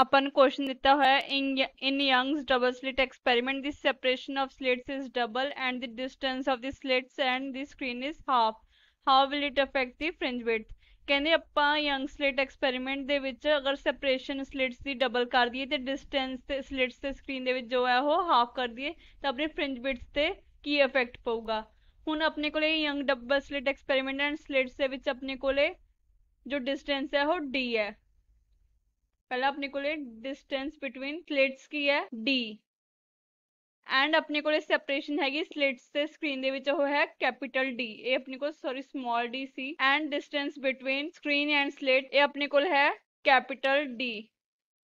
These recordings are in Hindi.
अपन क्वेश्चन दिता हुआ in Young's double slit experiment this separation of slits is double and the distance of the slits and the screen is half how will it affect the fringe width कहते अपना यंग स्लिट एक्सपेरिमेंट के अगर सैपरेशन स्लिट्स की डबल कर दिए तो डिस्टेंस स्लिट्स से स्क्रीन के जो है वह हाफ कर दिए तो अपने फ्रिंज बिट्स से की अफेक्ट पेगा हूँ अपने को Young double slit experiment and slits के अपने को जो डिस्टेंस है वह डी है पहला अपने को डिस्टेंस बिटवीन स्लिट्स की है डी एंड अपने को सेपरेशन है स्लिट्स से स्क्रीन दे जो है कैपिटल डी ए अपने को sorry small D C and distance between screen and slit A अपने को है कैपिटल डी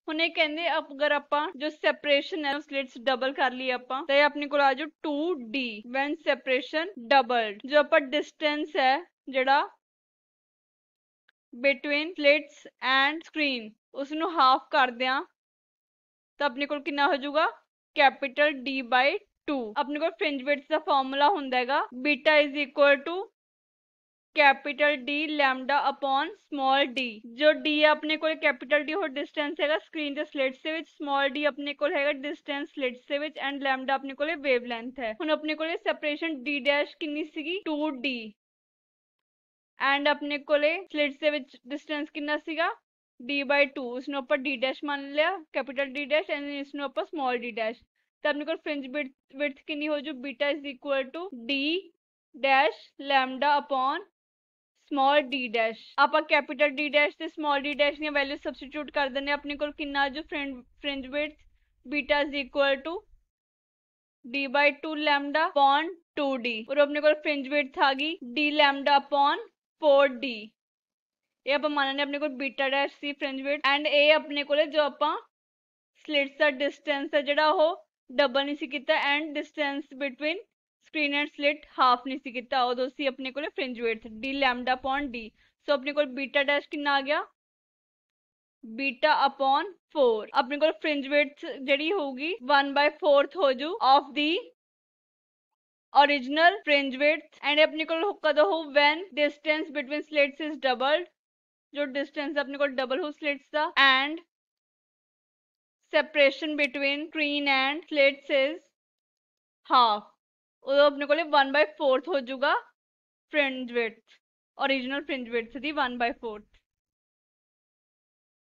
हूँ कहते अगर आप जो सेपरेशन है स्लिट्स डबल कर ली आप तो अपने को आज two D when separation double जो आप डिस्टेंस है जरा बिटवीन स्लिट्स एंड स्क्रीन ਉਸ ਨੂੰ ਹਾਫ ਕਰਦੇ ਆ ਤਾਂ ਆਪਣੇ ਕੋਲ ਕਿੰਨਾ ਹੋ ਜਾਊਗਾ ਕੈਪੀਟਲ D 2 ਆਪਣੇ ਕੋਲ ਫ੍ਰਿੰਜ ਵੇਟਸ ਦਾ ਫਾਰਮੂਲਾ ਹੁੰਦਾ ਹੈਗਾ beta is equal to capital D lambda upon small D जो डी है अपने को कैपिटल डी और डिस्टेंस है स्क्रीन के स्लिट से विच स्मॉल डी अपने को है डिस्टेंस स्लिट से विच एंड लैमडा अपने को वेवलेंथ है हम अपने को सेपरेशन डी डैश किन्नी सी टू डी एंड अपने को स्लिट से विच डिस्टेंस किन्ना सीगा डी बाई टू इसने ऊपर डी डैश मान लिया कैपिटल डी डैश एंड इसने ऊपर स्मॉल डी डैश तो अपने को फ्रिंज विथ कितनी हो जो beta is equal to D dash lambda upon small D dash आप कैपिटल डी डैश से स्मॉल डी डैश ने वैल्यू सब्सटीट्यूट कर देने अपने को किन्ना जो fringe fringe width beta is equal to D by two lambda upon two D और अपने को फ्रिंज विथ आ गई D lambda upon four D ਇਹ ਆਪਾਂ ਮੰਨਨੇ ਆਪਣੇ ਕੋਲ ਬੀਟਾ ਡੈਸ਼ ਸੀ ਫ੍ਰਿੰਜ ਵੇਟ ਐਂਡ ਇਹ ਆਪਣੇ ਕੋਲੇ ਜੋ ਆਪਾਂ ਸਲਿਟਸ ਦਾ ਡਿਸਟੈਂਸ ਹੈ ਜਿਹੜਾ ਉਹ ਡਬਲ ਨਹੀਂ ਸੀ ਕੀਤਾ and distance between screen and slit half no ਸੀ ਕੀਤਾ ਉਹ ਦੋਸੀ ਆਪਣੇ ਕੋਲੇ fringe width d lambda upon d so ਆਪਣੇ ਕੋਲ ਬੀਟਾ ਡੈਸ਼ ਕਿੰਨਾ ਆ ਗਿਆ ਬੀਟਾ upon 4 ਆਪਣੇ ਕੋਲ ਫ੍ਰਿੰਜ ਵੇਟ ਜਿਹੜੀ ਹੋਊਗੀ 1/4 ਹੋ ਜੂ of the original fringe width and अपने को कदों हो when distance between slits is doubled जो डिस्टेंस अपने को डबल हो स्लिट्स का and separation between screen and slits is half वो तो अपने को वन बाय फोर्थ हो जाएगा fringe width original fringe width थी वन बाय फोर्थ